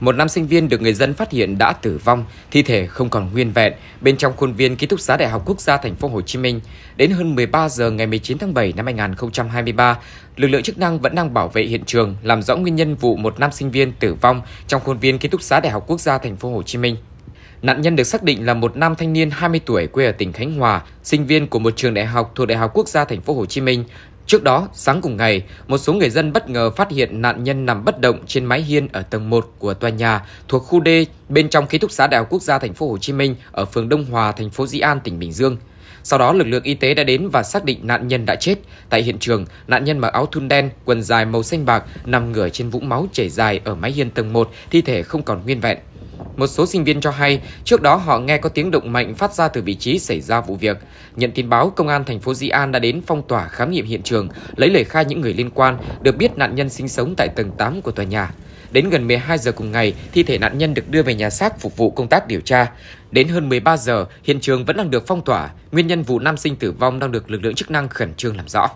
một nam sinh viên được người dân phát hiện đã tử vong, thi thể không còn nguyên vẹn bên trong khuôn viên ký túc xá Đại học Quốc gia Thành phố Hồ Chí Minh. Đến hơn 13 giờ ngày 19 tháng 7 năm 2023, lực lượng chức năng vẫn đang bảo vệ hiện trường làm rõ nguyên nhân vụ một nam sinh viên tử vong trong khuôn viên ký túc xá Đại học Quốc gia Thành phố Hồ Chí Minh. Nạn nhân được xác định là một nam thanh niên 20 tuổi quê ở tỉnh Khánh Hòa, sinh viên của một trường đại học thuộc Đại học Quốc gia Thành phố Hồ Chí Minh, Trước đó, sáng cùng ngày, một số người dân bất ngờ phát hiện nạn nhân nằm bất động trên mái hiên ở tầng 1 của tòa nhà thuộc khu D bên trong ký túc xá Đại học Quốc gia thành phố Hồ Chí Minh ở phường Đông Hòa, thành phố Dĩ An, tỉnh Bình Dương. Sau đó, lực lượng y tế đã đến và xác định nạn nhân đã chết. Tại hiện trường, nạn nhân mặc áo thun đen, quần dài màu xanh bạc, nằm ngửa trên vũng máu chảy dài ở mái hiên tầng 1, thi thể không còn nguyên vẹn. Một số sinh viên cho hay, trước đó họ nghe có tiếng động mạnh phát ra từ vị trí xảy ra vụ việc. Nhận tin báo, công an thành phố Di An đã đến phong tỏa khám nghiệm hiện trường, lấy lời khai những người liên quan, được biết nạn nhân sinh sống tại tầng 8 của tòa nhà. Đến gần 12 giờ cùng ngày, thi thể nạn nhân được đưa về nhà xác phục vụ công tác điều tra. Đến hơn 13 giờ, hiện trường vẫn đang được phong tỏa, nguyên nhân vụ nam sinh tử vong đang được lực lượng chức năng khẩn trương làm rõ.